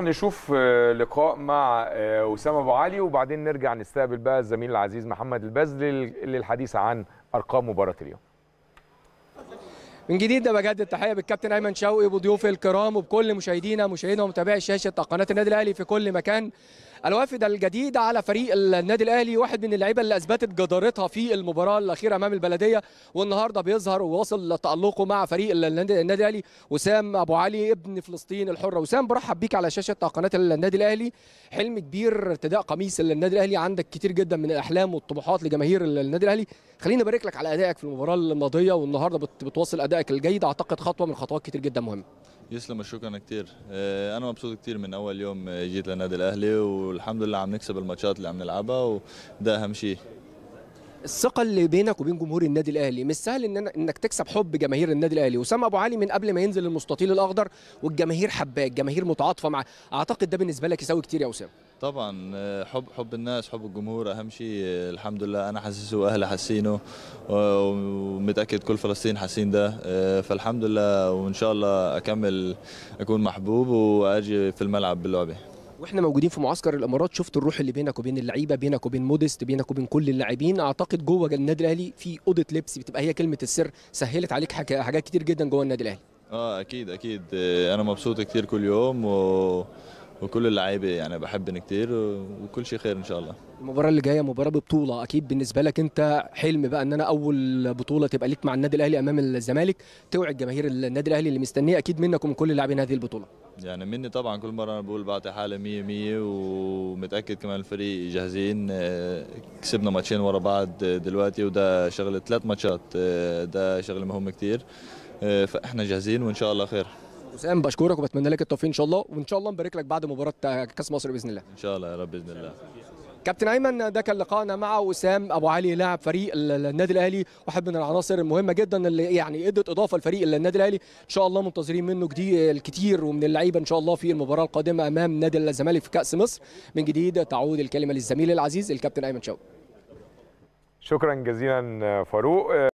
نشوف آه، لقاء مع آه، اسامه ابو علي وبعدين نرجع نستقبل بقى الزميل العزيز محمد الباز للحديث عن ارقام مباراه اليوم من جديد ده بجدد التحيه بالكابتن ايمن شوقي وضيوفي الكرام وبكل مشاهدينا مشاهدينا ومتابعي شاشه قناه النادي الاهلي في كل مكان الوافد الجديد على فريق النادي الاهلي واحد من اللعيبه اللي اثبتت جدارتها في المباراه الاخيره امام البلديه والنهارده بيظهر وواصل تالقه مع فريق النادي الاهلي وسام ابو علي ابن فلسطين الحره وسام برحب بيك على شاشه قناه النادي الاهلي حلم كبير ارتداء قميص النادي الاهلي عندك كتير جدا من الاحلام والطموحات لجماهير النادي الاهلي خلينا ابارك لك على ادائك في المباراه الماضيه والنهارده بتواصل ادائك الجيد اعتقد خطوه من خطوات كتير جدا مهمه يسلم شكرا كثير آه، انا مبسوط كثير من اول يوم آه، جيت للنادي الاهلي والحمد لله عم نكسب الماتشات اللي عم نلعبها وده اهم شيء الثقه اللي بينك وبين جمهور النادي الاهلي مش سهل ان انك تكسب حب جماهير النادي الاهلي وسام ابو علي من قبل ما ينزل المستطيل الاخضر والجماهير حباه الجماهير متعاطفه معاه اعتقد ده بالنسبه لك يساوي كتير يا اسامه طبعا آه، حب حب الناس حب الجمهور اهم شيء آه، الحمد لله انا حاسسه واهلي حاسينه ومتاكد كل فلسطين حاسين ده آه، فالحمد لله وان شاء الله اكمل اكون محبوب واجي في الملعب باللعبه واحنا موجودين في معسكر الامارات شفت الروح اللي بينك وبين اللعيبه بينك وبين موديست بينك وبين كل اللاعبين اعتقد جوه النادي الاهلي في اوضه لبس بتبقى هي كلمه السر سهلت عليك حاجات كتير جدا جوه النادي الاهلي اه اكيد اكيد انا مبسوط كتير كل يوم و وكل اللعيبه يعني بحبهم كثير وكل شيء خير ان شاء الله المباراه اللي جايه مباراه ببطوله اكيد بالنسبه لك انت حلم بقى ان انا اول بطوله تبقى ليك مع النادي الاهلي امام الزمالك توعد جماهير النادي الاهلي اللي مستنيه اكيد منك ومن كل لاعبين هذه البطوله يعني مني طبعا كل مره انا بقول بعطي حالي 100 100 ومتاكد كمان الفريق جاهزين كسبنا ماتشين ورا بعض دلوقتي وده شغله ثلاث ماتشات ده شغله مهمه كتير فاحنا جاهزين وان شاء الله خير وسام بشكرك وبتمنى لك التوفيق ان شاء الله وان شاء الله نبارك لك بعد مباراه كاس مصر باذن الله ان شاء الله يا رب باذن الله كابتن ايمن ده كان لقائنا مع وسام ابو علي لاعب فريق النادي الاهلي واحد من العناصر المهمه جدا اللي يعني ادت اضافه لفريق النادي الاهلي ان شاء الله منتظرين منه جديد الكتير ومن اللعيبه ان شاء الله في المباراه القادمه امام نادي الزمالك في كاس مصر من جديد تعود الكلمه للزميل العزيز الكابتن ايمن شوقي شكرا جزيلا فاروق